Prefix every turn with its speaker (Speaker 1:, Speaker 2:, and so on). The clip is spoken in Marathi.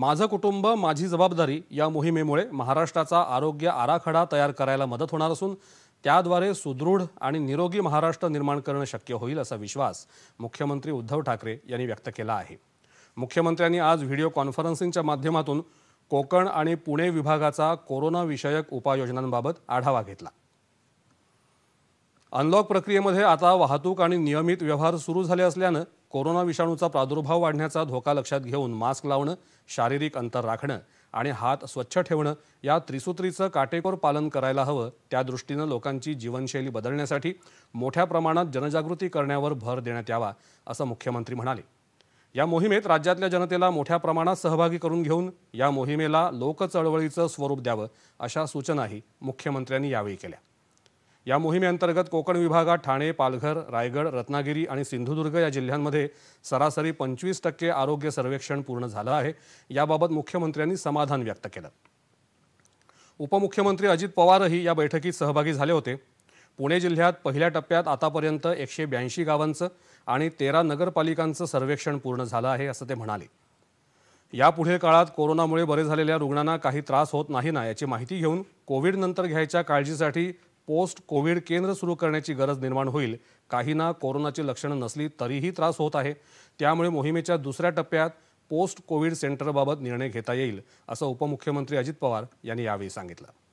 Speaker 1: माझं कुटुंब माझी जबाबदारी या मोहिमेमुळे महाराष्ट्राचा आरोग्य आराखडा तयार करायला मदत होणार असून त्याद्वारे सुदृढ आणि निरोगी महाराष्ट्र निर्माण करणं शक्य होईल असा विश्वास मुख्यमंत्री उद्धव ठाकरे यांनी व्यक्त केला आहे मुख्यमंत्र्यांनी आज व्हिडिओ कॉन्फरन्सिंगच्या माध्यमातून कोकण आणि पुणे विभागाचा कोरोनाविषयक उपाययोजनांबाबत आढावा घेतला अनलॉक प्रक्रियेमध्ये आता वाहतूक आणि नियमित व्यवहार सुरू झाले असल्यानं कोरोना विषाणूचा प्रादुर्भाव वाढण्याचा धोका लक्षात घेऊन मास्क लावणं शारीरिक अंतर राखणं आणि हात स्वच्छ ठेवणं या त्रिसूत्रीचं काटेकोर पालन करायला हवं त्या दृष्टीनं लोकांची जीवनशैली बदलण्यासाठी मोठ्या प्रमाणात जनजागृती करण्यावर भर देण्यात यावा असं मुख्यमंत्री म्हणाले या मोहिमेत राज्यातल्या जनतेला मोठ्या प्रमाणात सहभागी करून घेऊन या मोहिमेला लोकचळवळीचं स्वरूप द्यावं अशा सूचनाही मुख्यमंत्र्यांनी यावेळी केल्या या मोहिमेअंतर्गत कोकण विभागात ठाणे पालघर रायगड रत्नागिरी आणि सिंधुदुर्ग या जिल्ह्यांमध्ये सरासरी पंचवीस टक्के आरोग्य सर्वेक्षण पूर्ण झालं आहे याबाबत मुख्यमंत्र्यांनी समाधान व्यक्त केलं उपमुख्यमंत्री अजित पवारही या बैठकीत सहभागी झाले होते पुणे जिल्ह्यात पहिल्या टप्प्यात आतापर्यंत एकशे ब्याऐंशी गावांचं आणि तेरा नगरपालिकांचं सर्वेक्षण पूर्ण झालं आहे असं ते म्हणाले यापुढील काळात कोरोनामुळे बरे झालेल्या रुग्णांना काही त्रास होत नाही ना याची माहिती घेऊन कोविडनंतर घ्यायच्या काळजीसाठी पोस्ट कोविड केंद्र सुरू करण्याची गरज निर्माण होईल काहींना कोरोनाची लक्षणं नसली तरीही त्रास होत आहे त्यामुळे मोहिमेच्या दुसऱ्या टप्प्यात पोस्ट कोविड सेंटरबाबत निर्णय घेता येईल असं उपमुख्यमंत्री अजित पवार यांनी यावेळी सांगितलं